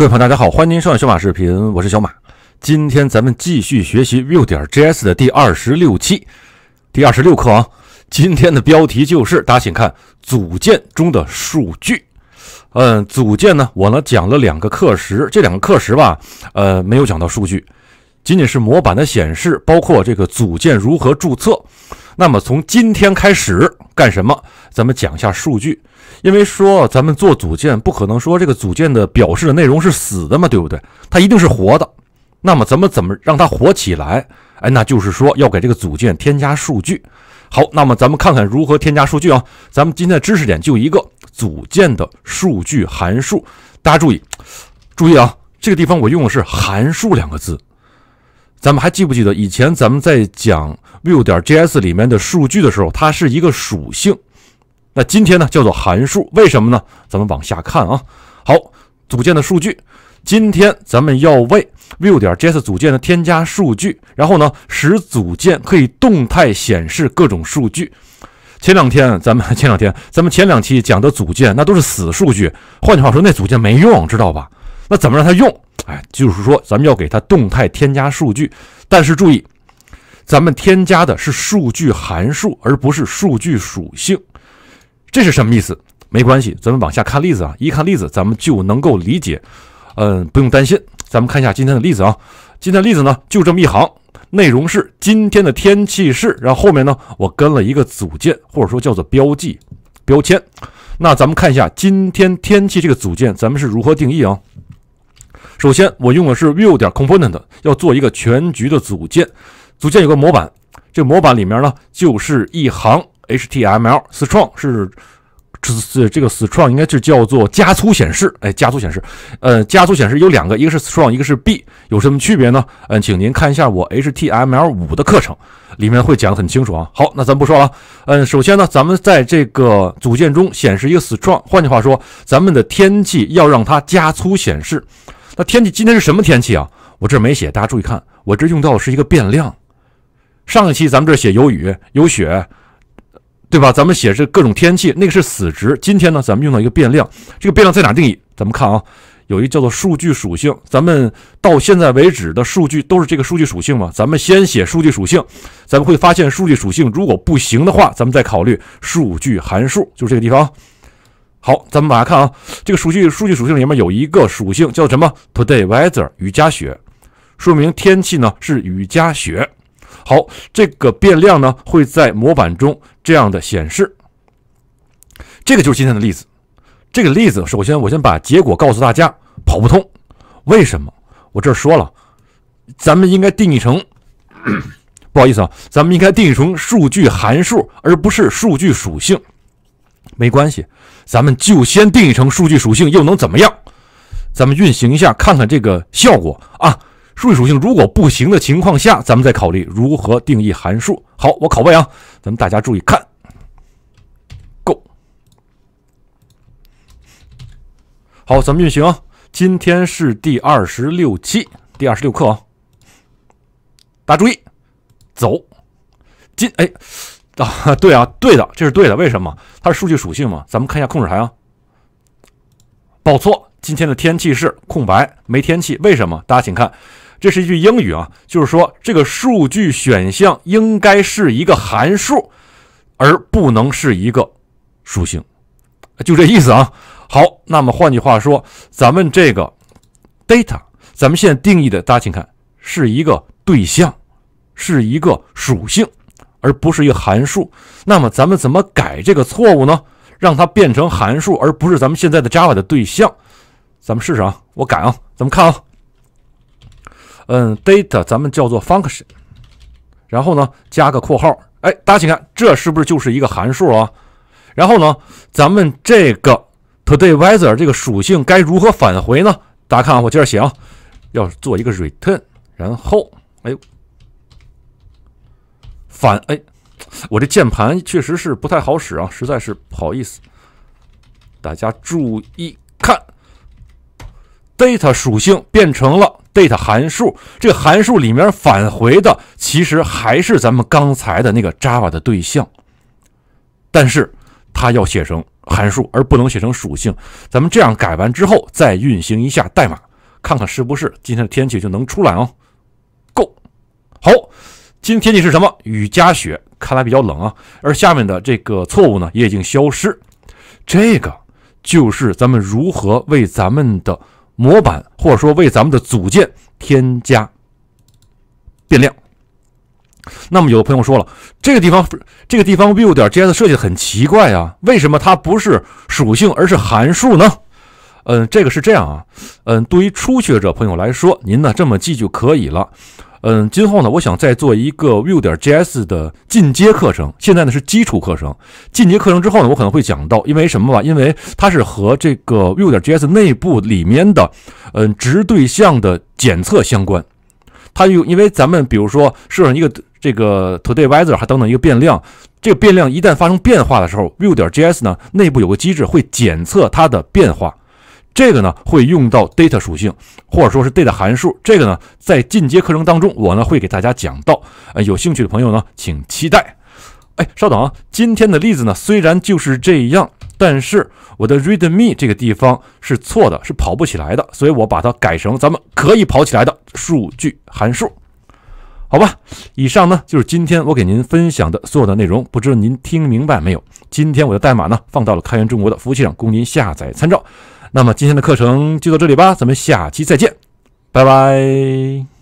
各位朋友，大家好，欢迎您收看小马视频，我是小马。今天咱们继续学习 Vue 点 JS 的第二十六期、第二十六课啊。今天的标题就是，大家请看组件中的数据。嗯，组件呢，我呢讲了两个课时，这两个课时吧，呃，没有讲到数据，仅仅是模板的显示，包括这个组件如何注册。那么从今天开始干什么？咱们讲一下数据，因为说咱们做组件，不可能说这个组件的表示的内容是死的嘛，对不对？它一定是活的。那么咱们怎么让它活起来？哎，那就是说要给这个组件添加数据。好，那么咱们看看如何添加数据啊。咱们今天的知识点就一个组件的数据函数。大家注意，注意啊，这个地方我用的是函数两个字。咱们还记不记得以前咱们在讲 Vue 点 JS 里面的数据的时候，它是一个属性。那今天呢，叫做函数。为什么呢？咱们往下看啊。好，组件的数据。今天咱们要为 Vue 点 JS 组件呢添加数据，然后呢，使组件可以动态显示各种数据。前两天咱们前两天咱们前两期讲的组件，那都是死数据。换句话说，那组件没用，知道吧？那怎么让它用？哎，就是说，咱们要给它动态添加数据，但是注意，咱们添加的是数据函数，而不是数据属性。这是什么意思？没关系，咱们往下看例子啊。一看例子，咱们就能够理解。嗯，不用担心。咱们看一下今天的例子啊。今天的例子呢，就这么一行，内容是今天的天气是，然后后面呢，我跟了一个组件，或者说叫做标记标签。那咱们看一下今天天气这个组件，咱们是如何定义啊？首先，我用的是 v i e 点 Component，要做一个全局的组件。组件有个模板，这模板里面呢，就是一行 HTML。strong 是，这这个 strong 应该是叫做加粗显示。哎，加粗显示，呃，加粗显示有两个，一个是 strong，一个是 b，有什么区别呢？嗯，请您看一下我 HTML 五的课程，里面会讲很清楚啊。好，那咱不说了。嗯，首先呢，咱们在这个组件中显示一个 strong。换句话说，咱们的天气要让它加粗显示。那天气今天是什么天气啊？我这没写，大家注意看，我这用到的是一个变量。上一期咱们这写有雨有雪，对吧？咱们写是各种天气，那个是死值。今天呢，咱们用到一个变量，这个变量在哪定义？咱们看啊，有一叫做数据属性。咱们到现在为止的数据都是这个数据属性嘛？咱们先写数据属性，咱们会发现数据属性如果不行的话，咱们再考虑数据函数，就是这个地方。好，咱们往下看啊。这个数据数据属性里面有一个属性叫什么？Today weather 雨夹雪，说明天气呢是雨夹雪。好，这个变量呢会在模板中这样的显示。这个就是今天的例子。这个例子首先我先把结果告诉大家，跑不通。为什么？我这儿说了，咱们应该定义成，不好意思啊，咱们应该定义成数据函数，而不是数据属性。没关系，咱们就先定义成数据属性，又能怎么样？咱们运行一下，看看这个效果啊。数据属性如果不行的情况下，咱们再考虑如何定义函数。好，我拷贝啊，咱们大家注意看。Go。好，咱们运行。今天是第二十六期，第二十六课啊。大家注意，走。进哎。啊，对啊，对的，这是对的。为什么？它是数据属性嘛。咱们看一下控制台啊，报错。今天的天气是空白，没天气。为什么？大家请看，这是一句英语啊，就是说这个数据选项应该是一个函数，而不能是一个属性，就这意思啊。好，那么换句话说，咱们这个 data，咱们现在定义的，大家请看，是一个对象，是一个属性。而不是一个函数，那么咱们怎么改这个错误呢？让它变成函数，而不是咱们现在的 Java 的对象。咱们试试啊，我改啊，咱们看啊。嗯，data 咱们叫做 function，然后呢加个括号。哎，大家请看，这是不是就是一个函数啊？然后呢，咱们这个 today weather 这个属性该如何返回呢？大家看啊，我接着写啊，要做一个 return，然后，哎呦。反哎，我这键盘确实是不太好使啊，实在是不好意思。大家注意看，data 属性变成了 data 函数，这个函数里面返回的其实还是咱们刚才的那个 Java 的对象，但是它要写成函数，而不能写成属性。咱们这样改完之后，再运行一下代码，看看是不是今天的天气就能出来哦。今天天气是什么？雨夹雪，看来比较冷啊。而下面的这个错误呢，也已经消失。这个就是咱们如何为咱们的模板或者说为咱们的组件添加变量。那么有的朋友说了，这个地方这个地方 v i e w 点 JS 设计的很奇怪啊，为什么它不是属性而是函数呢？嗯，这个是这样啊，嗯，对于初学者朋友来说，您呢这么记就可以了。嗯，今后呢，我想再做一个 Vue 点 JS 的进阶课程。现在呢是基础课程，进阶课程之后呢，我可能会讲到，因为什么吧？因为它是和这个 Vue 点 JS 内部里面的，嗯，值对象的检测相关。它有，因为咱们比如说设上一个这个 Today Weather 还等等一个变量，这个变量一旦发生变化的时候，Vue 点 JS 呢内部有个机制会检测它的变化。这个呢会用到 data 属性，或者说是 data 函数。这个呢在进阶课程当中，我呢会给大家讲到。呃，有兴趣的朋友呢，请期待。哎，稍等啊，今天的例子呢虽然就是这样，但是我的 read me 这个地方是错的，是跑不起来的。所以我把它改成咱们可以跑起来的数据函数，好吧？以上呢就是今天我给您分享的所有的内容。不知您听明白没有？今天我的代码呢放到了开源中国的服务器上，供您下载参照。那么今天的课程就到这里吧，咱们下期再见，拜拜。